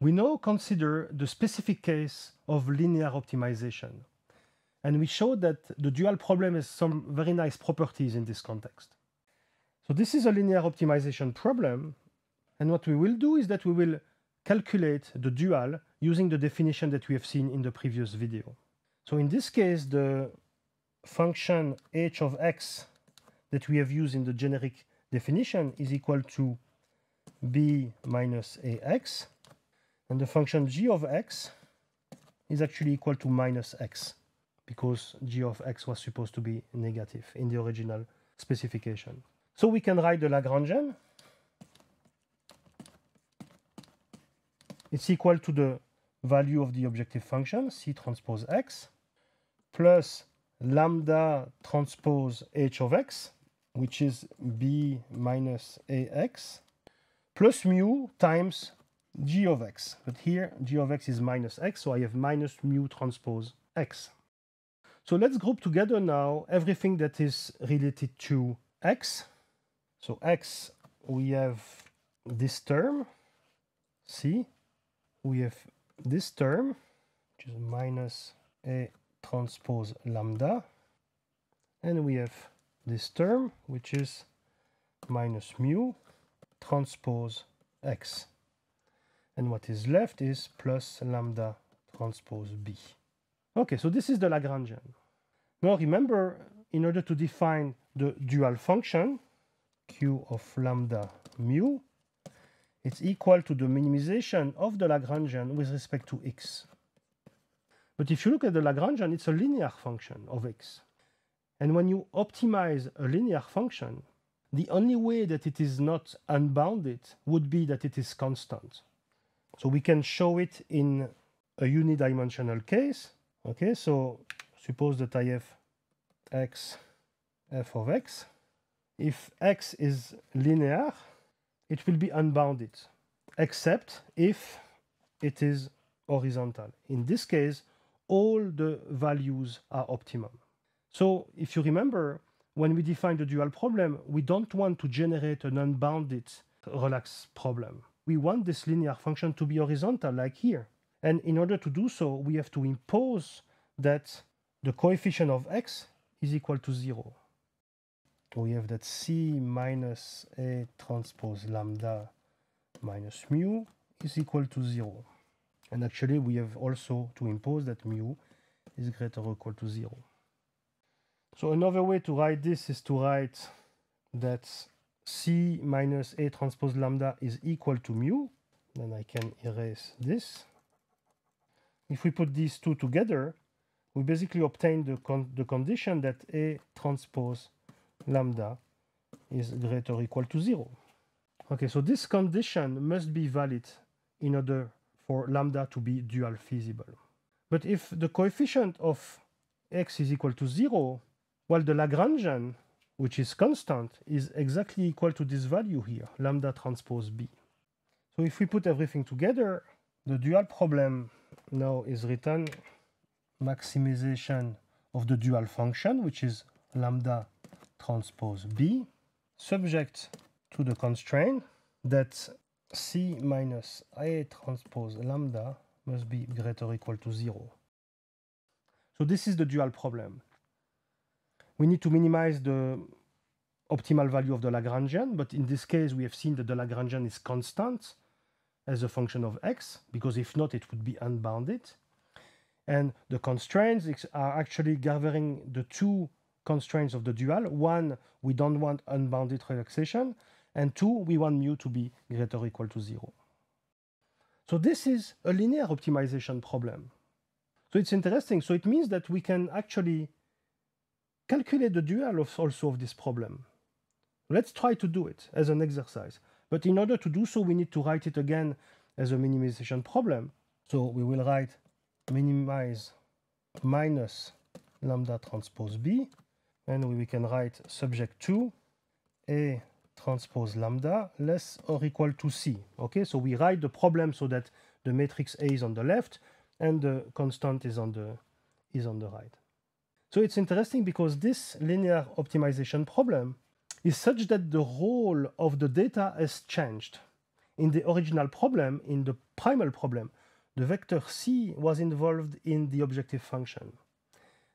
We now consider the specific case of linear optimization. And we show that the dual problem has some very nice properties in this context. So this is a linear optimization problem. And what we will do is that we will calculate the dual using the definition that we have seen in the previous video. So in this case, the function h of x that we have used in the generic definition is equal to b minus ax. And the function g of x is actually equal to minus x because g of x was supposed to be negative in the original specification. So we can write the Lagrangian. It's equal to the value of the objective function, c transpose x, plus lambda transpose h of x, which is b minus ax, plus mu times g of x. But here, g of x is minus x, so I have minus mu transpose x. So let's group together now everything that is related to x. So x, we have this term, c. We have this term, which is minus a transpose lambda. And we have this term, which is minus mu transpose x. And what is left is plus lambda transpose B. Okay, so this is the Lagrangian. Now remember, in order to define the dual function, Q of lambda mu, it's equal to the minimization of the Lagrangian with respect to x. But if you look at the Lagrangian, it's a linear function of x. And when you optimize a linear function, the only way that it is not unbounded would be that it is constant. So we can show it in a unidimensional case. Okay, so suppose that I have x f of x. If x is linear, it will be unbounded, except if it is horizontal. In this case, all the values are optimum. So if you remember, when we define the dual problem, we don't want to generate an unbounded relaxed problem we want this linear function to be horizontal, like here. And in order to do so, we have to impose that the coefficient of x is equal to 0. we have that c minus a transpose lambda minus mu is equal to 0. And actually, we have also to impose that mu is greater or equal to 0. So another way to write this is to write that C minus A transpose lambda is equal to mu, then I can erase this. If we put these two together, we basically obtain the, con the condition that A transpose lambda is greater or equal to zero. Okay, so this condition must be valid in order for lambda to be dual feasible. But if the coefficient of x is equal to zero, well, the Lagrangian which is constant, is exactly equal to this value here, lambda transpose b. So if we put everything together, the dual problem now is written maximization of the dual function, which is lambda transpose b, subject to the constraint that c minus a transpose lambda must be greater or equal to 0. So this is the dual problem we need to minimize the optimal value of the Lagrangian, but in this case, we have seen that the Lagrangian is constant as a function of x, because if not, it would be unbounded. And the constraints are actually governing the two constraints of the dual. One, we don't want unbounded relaxation, and two, we want mu to be greater or equal to zero. So this is a linear optimization problem. So it's interesting. So it means that we can actually calculate the dual of also of this problem. Let's try to do it as an exercise. But in order to do so, we need to write it again as a minimization problem. So we will write minimize minus lambda transpose b, and we can write subject to a transpose lambda less or equal to c. Okay, so we write the problem so that the matrix A is on the left and the constant is on the is on the right. So it's interesting because this linear optimization problem is such that the role of the data has changed. In the original problem, in the primal problem, the vector c was involved in the objective function.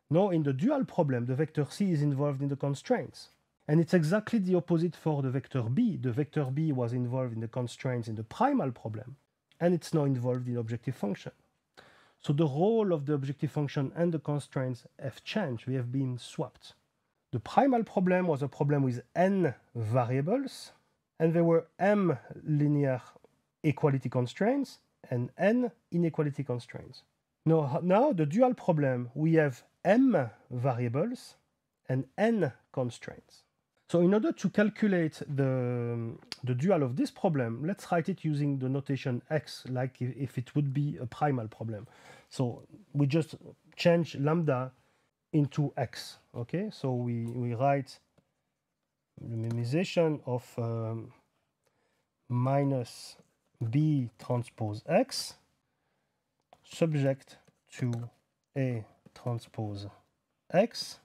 Now in the dual problem, the vector c is involved in the constraints. And it's exactly the opposite for the vector b. The vector b was involved in the constraints in the primal problem, and it's now involved in objective function. So the role of the objective function and the constraints have changed. They have been swapped. The primal problem was a problem with n variables, and there were m linear equality constraints and n inequality constraints. Now, now the dual problem, we have m variables and n constraints. So in order to calculate the, um, the dual of this problem, let's write it using the notation x, like if, if it would be a primal problem. So we just change lambda into x, okay? So we, we write the minimization of um, minus b transpose x subject to a transpose x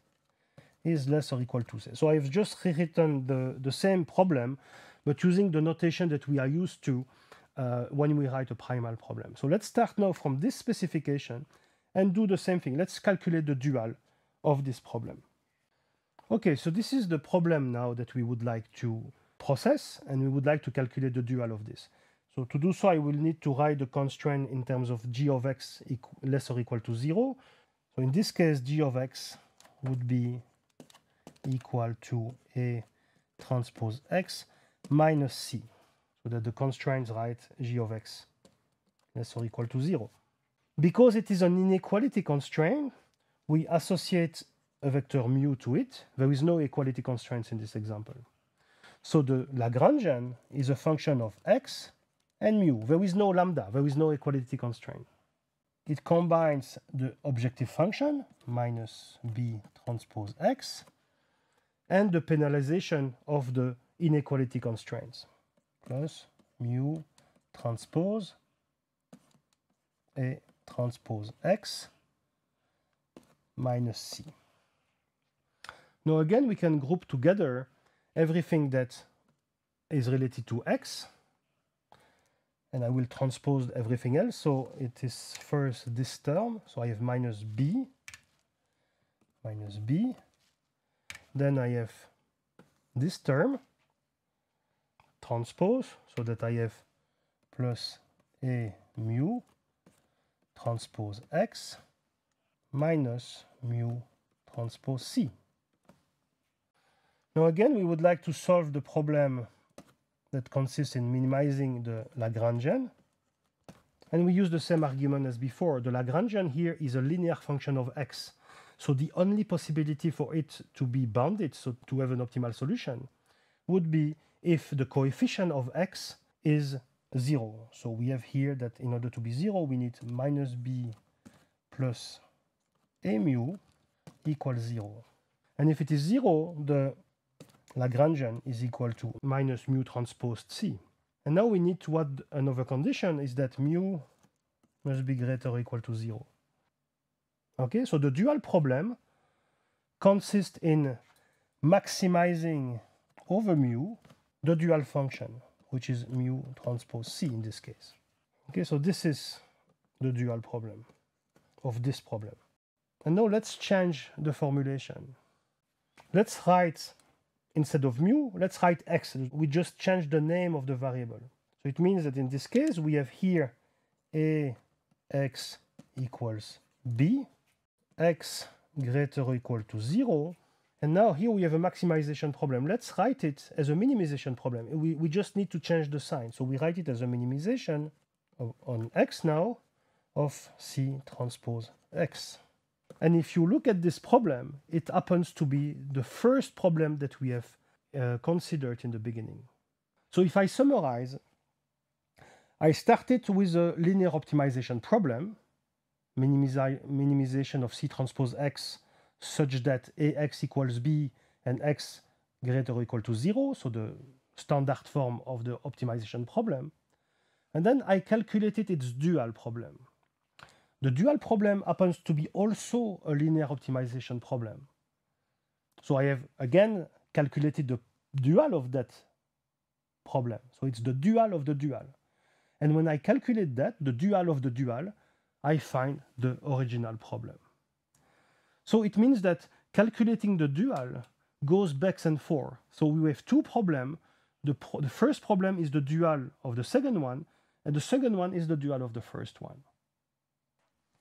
is less or equal to z. So I've just rewritten the, the same problem, but using the notation that we are used to uh, when we write a primal problem. So let's start now from this specification and do the same thing. Let's calculate the dual of this problem. Okay, so this is the problem now that we would like to process, and we would like to calculate the dual of this. So to do so, I will need to write the constraint in terms of g of x less or equal to 0. So in this case, g of x would be equal to A transpose X minus C, so that the constraints write G of X less or equal to zero. Because it is an inequality constraint, we associate a vector mu to it. There is no equality constraints in this example. So the Lagrangian is a function of x and mu. There is no lambda, there is no equality constraint. It combines the objective function minus b transpose x and the penalization of the inequality constraints plus mu transpose A transpose X minus C. Now again, we can group together everything that is related to X and I will transpose everything else. So it is first this term. So I have minus B minus B then I have this term transpose, so that I have plus a mu transpose x minus mu transpose c. Now again, we would like to solve the problem that consists in minimizing the Lagrangian. And we use the same argument as before. The Lagrangian here is a linear function of x. So the only possibility for it to be bounded, so to have an optimal solution, would be if the coefficient of x is 0. So we have here that in order to be 0, we need minus b plus a mu equals 0. And if it is 0, the Lagrangian is equal to minus mu transpose c. And now we need to add another condition is that mu must be greater or equal to 0. Okay, so the dual problem consists in maximizing over mu the dual function, which is mu transpose C in this case. Okay, so this is the dual problem of this problem. And now let's change the formulation. Let's write, instead of mu, let's write x. We just change the name of the variable. So it means that in this case, we have here ax equals b, x greater or equal to 0. And now here we have a maximization problem. Let's write it as a minimization problem. We, we just need to change the sign. So we write it as a minimization of, on x now of C transpose x. And if you look at this problem, it happens to be the first problem that we have uh, considered in the beginning. So if I summarize, I started with a linear optimization problem minimization of C transpose X such that AX equals B and X greater or equal to zero, so the standard form of the optimization problem. And then I calculated its dual problem. The dual problem happens to be also a linear optimization problem. So I have again calculated the dual of that problem. So it's the dual of the dual. And when I calculate that, the dual of the dual, I find the original problem. So it means that calculating the dual goes back and forth. So we have two problems. The, pro the first problem is the dual of the second one, and the second one is the dual of the first one.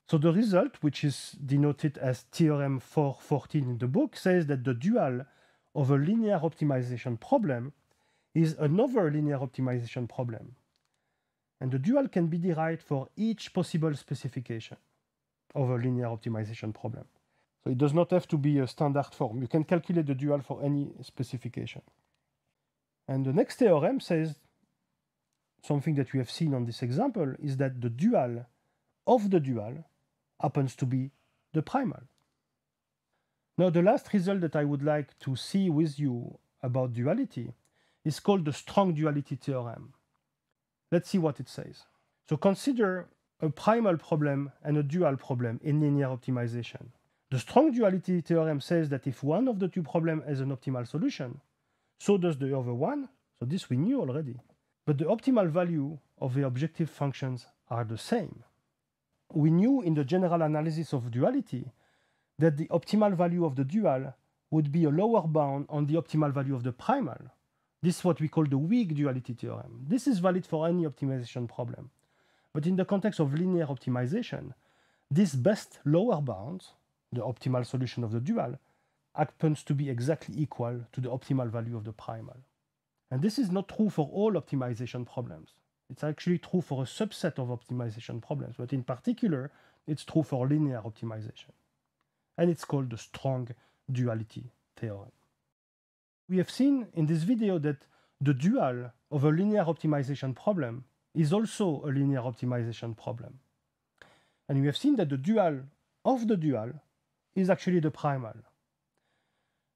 So the result, which is denoted as theorem 414 in the book, says that the dual of a linear optimization problem is another linear optimization problem and the dual can be derived for each possible specification of a linear optimization problem. So it does not have to be a standard form. You can calculate the dual for any specification. And the next theorem says something that we have seen on this example is that the dual of the dual happens to be the primal. Now the last result that I would like to see with you about duality is called the strong duality theorem. Let's see what it says. So consider a primal problem and a dual problem in linear optimization. The strong duality theorem says that if one of the two problems has an optimal solution, so does the other one, so this we knew already. But the optimal value of the objective functions are the same. We knew in the general analysis of duality that the optimal value of the dual would be a lower bound on the optimal value of the primal. This is what we call the weak duality theorem. This is valid for any optimization problem. But in the context of linear optimization, this best lower bound, the optimal solution of the dual, happens to be exactly equal to the optimal value of the primal. And this is not true for all optimization problems. It's actually true for a subset of optimization problems, but in particular, it's true for linear optimization. And it's called the strong duality theorem. We have seen in this video that the dual of a linear optimization problem is also a linear optimization problem. And we have seen that the dual of the dual is actually the primal.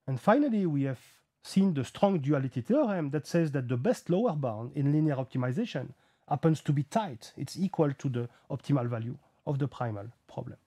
And finally, we have seen the strong duality theorem that says that the best lower bound in linear optimization happens to be tight. It's equal to the optimal value of the primal problem.